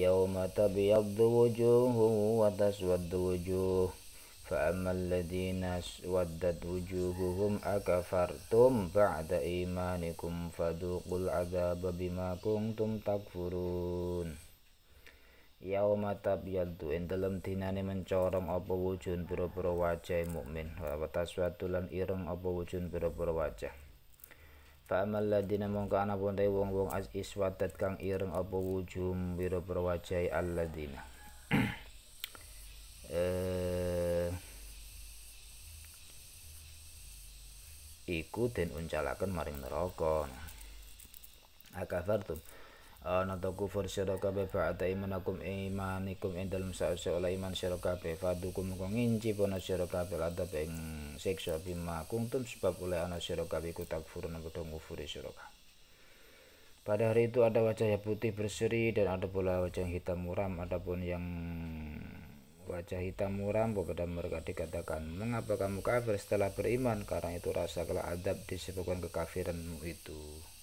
yawma tabiyadu wujuhu wa taswadu wujuhu fa ammal ladhina swaddad wujuhuhum akafartum ba'da imanikum faduqul azab bima kuntum takfurun yawma tabiyadu in dalam dinani mencorong apa wujun bura-bura wajah mu'min wa taswadu lan ireng apa wujun bura-bura wajah Fa amal ladina mongko ana pondai wong-wong as iswadat kang ireng apa wujum biro perwajai alladina. eh iku den uncalakan maring neraka. Akafartum. Eh, nataku farsyada kabe fa'ata imanakum imanikum indalum sa'usya ula iman syaraka fa dukum kong inci pona syaraka kabe lada peng seksa bima kungtum sebab oleh anak syaraka kabe kutak furun abadong kufuri pada hari itu ada wajah yang putih berseri dan ada pula wajah yang hitam muram adapun yang wajah hitam muram kepada mereka dikatakan mengapa kamu kafir setelah beriman karena itu rasa kalau adab disebabkan kekafiranmu itu